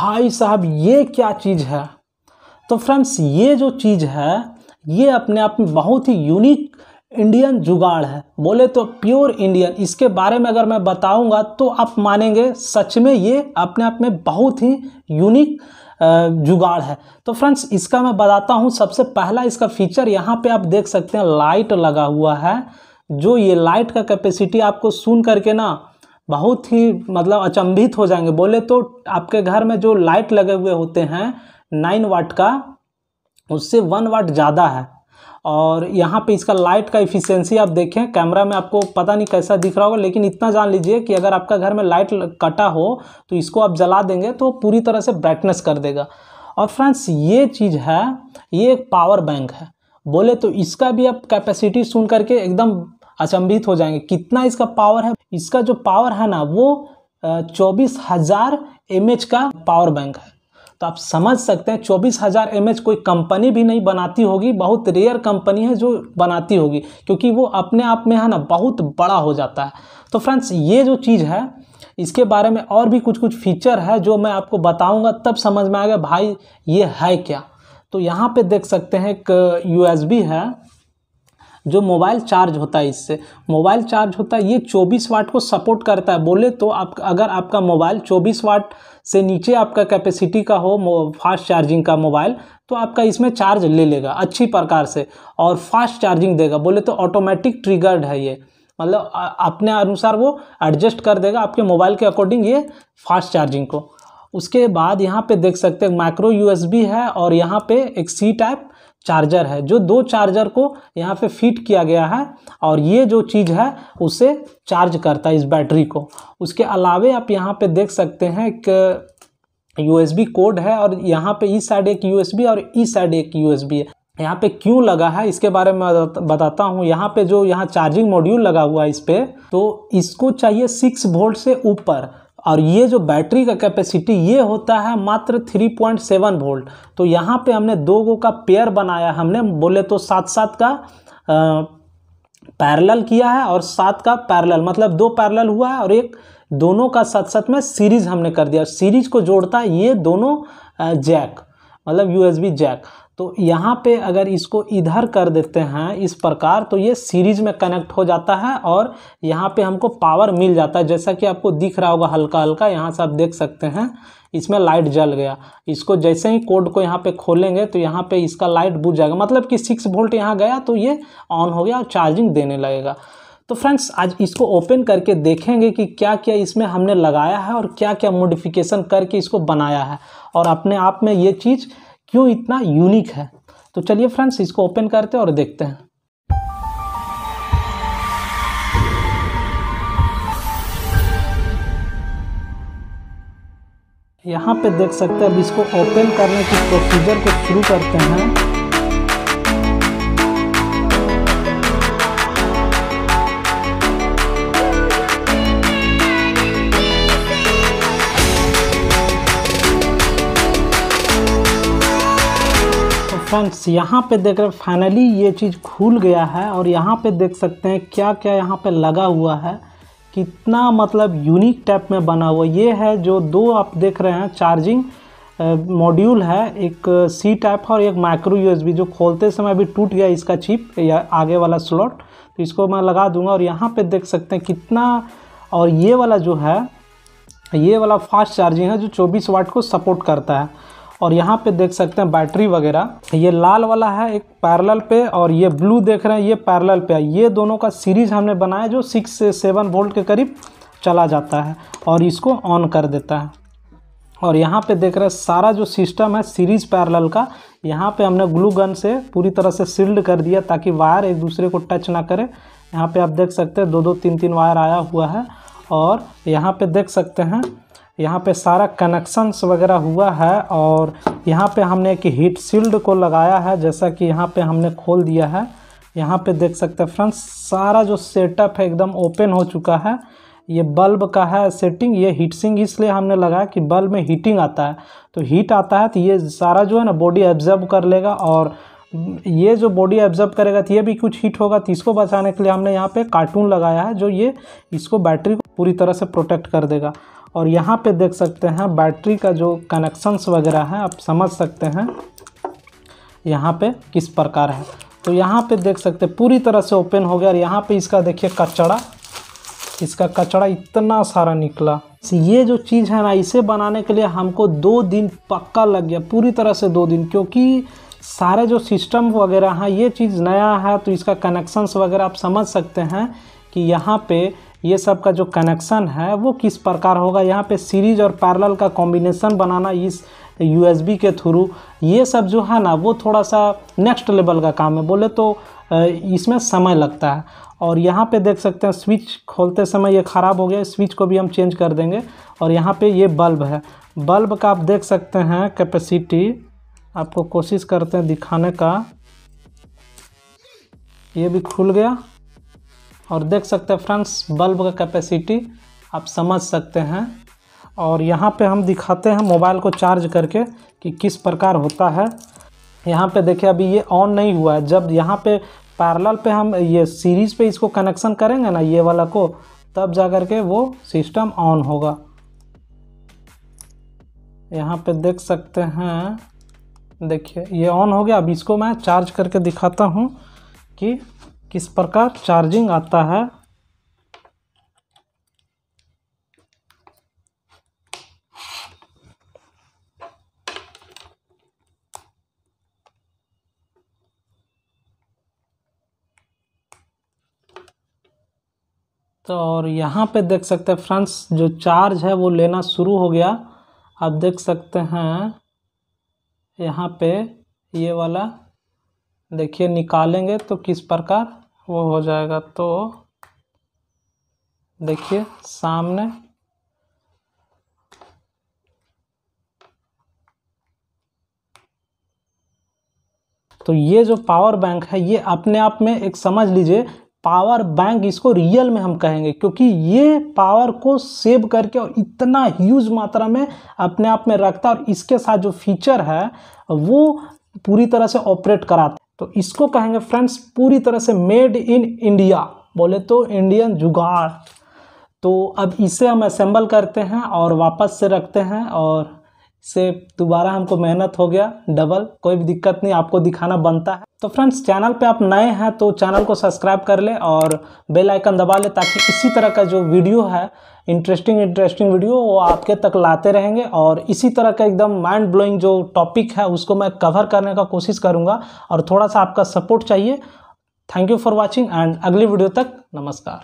भाई साहब ये क्या चीज़ है तो फ्रेंड्स ये जो चीज़ है ये अपने आप में बहुत ही यूनिक इंडियन जुगाड़ है बोले तो प्योर इंडियन इसके बारे में अगर मैं बताऊंगा तो आप मानेंगे सच में ये अपने आप में बहुत ही यूनिक जुगाड़ है तो फ्रेंड्स इसका मैं बताता हूँ सबसे पहला इसका फीचर यहाँ पे आप देख सकते हैं लाइट लगा हुआ है जो ये लाइट का कैपेसिटी आपको सुन करके ना बहुत ही मतलब अचंभित हो जाएंगे बोले तो आपके घर में जो लाइट लगे हुए होते हैं नाइन वाट का उससे वन वाट ज़्यादा है और यहाँ पे इसका लाइट का इफिशेंसी आप देखें कैमरा में आपको पता नहीं कैसा दिख रहा होगा लेकिन इतना जान लीजिए कि अगर आपका घर में लाइट कटा हो तो इसको आप जला देंगे तो पूरी तरह से ब्राइटनेस कर देगा और फ्रेंड्स ये चीज़ है ये एक पावर बैंक है बोले तो इसका भी आप कैपेसिटी सुन करके एकदम अचंभित हो जाएंगे कितना इसका पावर है इसका जो पावर है ना वो चौबीस हज़ार एम का पावर बैंक है तो आप समझ सकते हैं चौबीस हज़ार एम कोई कंपनी भी नहीं बनाती होगी बहुत रेयर कंपनी है जो बनाती होगी क्योंकि वो अपने आप में है ना बहुत बड़ा हो जाता है तो फ्रेंड्स ये जो चीज़ है इसके बारे में और भी कुछ कुछ फीचर है जो मैं आपको बताऊंगा तब समझ में आएगा भाई ये है क्या तो यहाँ पे देख सकते हैं एक यू है जो मोबाइल चार्ज होता है इससे मोबाइल चार्ज होता है ये 24 वाट को सपोर्ट करता है बोले तो आप अगर आपका मोबाइल 24 वाट से नीचे आपका कैपेसिटी का हो फास्ट चार्जिंग का मोबाइल तो आपका इसमें चार्ज ले लेगा अच्छी प्रकार से और फास्ट चार्जिंग देगा बोले तो ऑटोमेटिक ट्रिगर्ड है ये मतलब अपने अनुसार वो एडजस्ट कर देगा आपके मोबाइल के अकॉर्डिंग ये फास्ट चार्जिंग को उसके बाद यहाँ पे देख सकते हैं माइक्रो यूएसबी है और यहाँ पे एक सी टाइप चार्जर है जो दो चार्जर को यहाँ पे फिट किया गया है और ये जो चीज़ है उसे चार्ज करता है इस बैटरी को उसके अलावे आप यहाँ पे देख सकते हैं एक यू कोड है और यहाँ पे इस साइड एक यू और इस साइड एक यू है यहाँ पे क्यों लगा है इसके बारे में बताता हूँ यहाँ पे जो यहाँ चार्जिंग मॉड्यूल लगा हुआ है इस पर तो इसको चाहिए सिक्स वोल्ट से ऊपर और ये जो बैटरी का कैपेसिटी ये होता है मात्र 3.7 वोल्ट तो यहाँ पे हमने दो गो का पेयर बनाया हमने बोले तो सात सात का पैरेलल किया है और सात का पैरेलल मतलब दो पैरेलल हुआ है और एक दोनों का साथ साथ में सीरीज हमने कर दिया सीरीज को जोड़ता है ये दोनों जैक मतलब यूएसबी जैक तो यहाँ पे अगर इसको इधर कर देते हैं इस प्रकार तो ये सीरीज में कनेक्ट हो जाता है और यहाँ पे हमको पावर मिल जाता है जैसा कि आपको दिख रहा होगा हल्का हल्का यहाँ से आप देख सकते हैं इसमें लाइट जल गया इसको जैसे ही कोड को यहाँ पे खोलेंगे तो यहाँ पे इसका लाइट बुझ जाएगा मतलब कि सिक्स वोल्ट यहाँ गया तो ये ऑन हो गया और चार्जिंग देने लगेगा तो फ्रेंड्स आज इसको ओपन करके देखेंगे कि क्या क्या इसमें हमने लगाया है और क्या क्या मोडिफिकेशन करके इसको बनाया है और अपने आप में ये चीज़ क्यों इतना यूनिक है तो चलिए फ्रेंड्स इसको ओपन करते हैं और देखते हैं यहाँ पे देख सकते हैं अब इसको ओपन करने की प्रोसीजर को शुरू करते हैं फ्रेंड्स यहाँ पे देख रहे फाइनली ये चीज़ खुल गया है और यहाँ पे देख सकते हैं क्या क्या यहाँ पे लगा हुआ है कितना मतलब यूनिक टाइप में बना हुआ ये है जो दो आप देख रहे हैं चार्जिंग मॉड्यूल है एक सी टाइप और एक माइक्रो यूएसबी जो खोलते समय अभी टूट गया इसका चिप या आगे वाला स्लॉट तो इसको मैं लगा दूंगा और यहाँ पे देख सकते हैं कितना और ये वाला जो है ये वाला फास्ट चार्जिंग है जो 24 वाट को सपोर्ट करता है और यहाँ पे देख सकते हैं बैटरी वगैरह ये लाल वाला है एक पैरल पे और ये ब्लू देख रहे हैं ये पैरल पे ये दोनों का सीरीज हमने बनाया जो सिक्स से सेवन वोल्ट के करीब चला जाता है और इसको ऑन कर देता है और यहाँ पे देख रहे हैं सारा जो सिस्टम है सीरीज पैरल का यहाँ पे हमने ग्लू गन से पूरी तरह से सील्ड कर दिया ताकि वायर एक दूसरे को टच ना करे यहाँ पे आप देख सकते हैं दो दो तीन तीन वायर आया हुआ है और यहाँ पे देख सकते हैं यहाँ पे सारा कनेक्शंस वगैरह हुआ है और यहाँ पे हमने एक हीट शील्ड को लगाया है जैसा कि यहाँ पे हमने खोल दिया है यहाँ पे देख सकते हैं फ्रेंड्स सारा जो सेटअप है एकदम ओपन हो चुका है ये बल्ब का है सेटिंग ये हीट सिंग इसलिए हमने लगाया कि बल्ब में हीटिंग आता है तो हीट आता है तो ये सारा जो है ना बॉडी एब्जर्व कर लेगा और ये जो बॉडी एब्जर्व करेगा तो ये भी कुछ हीट होगा तो इसको बचाने के लिए हमने यहाँ पे कार्टून लगाया है जो ये इसको बैटरी को पूरी तरह से प्रोटेक्ट कर देगा और यहाँ पे देख सकते हैं बैटरी का जो कनेक्शंस वगैरह है आप समझ सकते हैं यहाँ पे किस प्रकार है तो यहाँ पे देख सकते हैं पूरी तरह से ओपन हो गया और यहाँ पे इसका देखिए कचड़ा इसका कचड़ा इतना सारा निकला ये जो चीज़ है ना इसे बनाने के लिए हमको दो दिन पक्का लग गया पूरी तरह से दो दिन क्योंकि सारे जो सिस्टम वगैरह हैं ये चीज़ नया है तो इसका कनेक्शंस वगैरह आप समझ सकते हैं कि यहाँ पर ये सब का जो कनेक्शन है वो किस प्रकार होगा यहाँ पे सीरीज और पैरल का कॉम्बिनेशन बनाना इस यू के थ्रू ये सब जो है ना वो थोड़ा सा नेक्स्ट लेवल का काम है बोले तो इसमें समय लगता है और यहाँ पे देख सकते हैं स्विच खोलते समय ये ख़राब हो गया स्विच को भी हम चेंज कर देंगे और यहाँ पे ये बल्ब है बल्ब का आप देख सकते हैं कैपेसिटी आपको कोशिश करते हैं दिखाने का ये भी खुल गया और देख सकते हैं फ्रेंड्स बल्ब का कैपेसिटी आप समझ सकते हैं और यहाँ पे हम दिखाते हैं मोबाइल को चार्ज करके कि किस प्रकार होता है यहाँ पे देखिए अभी ये ऑन नहीं हुआ है जब यहाँ पे पैरेलल पे हम ये सीरीज पे इसको कनेक्शन करेंगे ना ये वाला को तब जा कर के वो सिस्टम ऑन होगा यहाँ पे देख सकते हैं देखिए ये ऑन हो गया अब इसको मैं चार्ज करके दिखाता हूँ कि किस प्रकार चार्जिंग आता है तो और यहाँ पे देख सकते हैं फ्रेंड्स जो चार्ज है वो लेना शुरू हो गया आप देख सकते हैं यहाँ पे ये वाला देखिए निकालेंगे तो किस प्रकार वो हो जाएगा तो देखिए सामने तो ये जो पावर बैंक है ये अपने आप में एक समझ लीजिए पावर बैंक इसको रियल में हम कहेंगे क्योंकि ये पावर को सेव करके और इतना ह्यूज मात्रा में अपने आप में रखता है और इसके साथ जो फीचर है वो पूरी तरह से ऑपरेट कराता तो इसको कहेंगे फ्रेंड्स पूरी तरह से मेड इन इंडिया बोले तो इंडियन जुगाड़ तो अब इसे हम असेंबल करते हैं और वापस से रखते हैं और से दोबारा हमको मेहनत हो गया डबल कोई भी दिक्कत नहीं आपको दिखाना बनता है तो फ्रेंड्स चैनल पे आप नए हैं तो चैनल को सब्सक्राइब कर ले और बेल आइकन दबा ले ताकि इसी तरह का जो वीडियो है इंटरेस्टिंग इंटरेस्टिंग वीडियो वो आपके तक लाते रहेंगे और इसी तरह का एकदम माइंड ब्लोइंग जो टॉपिक है उसको मैं कवर करने का कोशिश करूँगा और थोड़ा सा आपका सपोर्ट चाहिए thank you for watching and अगली वीडियो तक नमस्कार